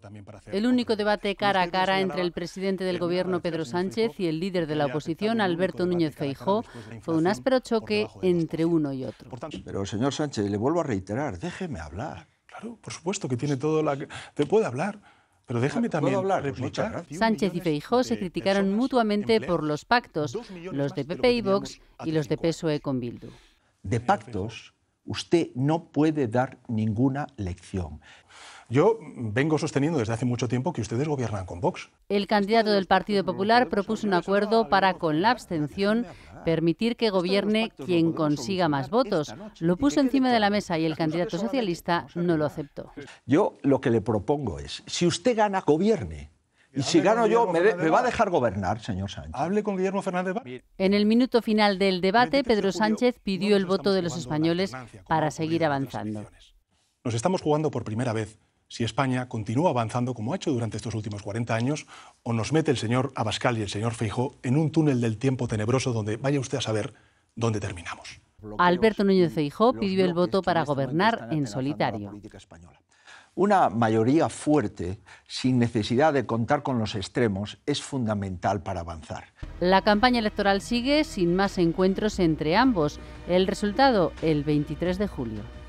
también El único debate cara a cara entre el presidente del gobierno Pedro Sánchez y el líder de la oposición Alberto Núñez Feijó fue un áspero choque entre uno y otro. Pero señor Sánchez, le vuelvo a reiterar, déjeme hablar. Claro, por supuesto que tiene todo la te puede hablar. Pero déjame también hablar, pues, Sánchez y Feijó se criticaron mutuamente por los pactos, los de PP y Vox y los de PSOE con Bildu. De pactos, usted no puede dar ninguna lección. Yo vengo sosteniendo desde hace mucho tiempo que ustedes gobiernan con Vox. El candidato del Partido Popular propuso un acuerdo para, con la abstención, permitir que gobierne quien consiga más votos. Lo puso encima de la mesa y el candidato socialista no lo aceptó. Yo lo que le propongo es, si usted gana, gobierne. Y si gano yo, me, va a dejar gobernar, señor Sánchez. Hable con Guillermo Fernández. En el minuto final del debate, Pedro Sánchez pidió el voto de los españoles para seguir avanzando. Nos estamos jugando por primera vez si España continúa avanzando como ha hecho durante estos últimos 40 años o nos mete el señor Abascal y el señor Feijó en un túnel del tiempo tenebroso donde vaya usted a saber dónde terminamos. Alberto Núñez Feijó pidió el voto para gobernar en solitario. Una mayoría fuerte, sin necesidad de contar con los extremos, es fundamental para avanzar. La campaña electoral sigue sin más encuentros entre ambos. El resultado, el 23 de julio.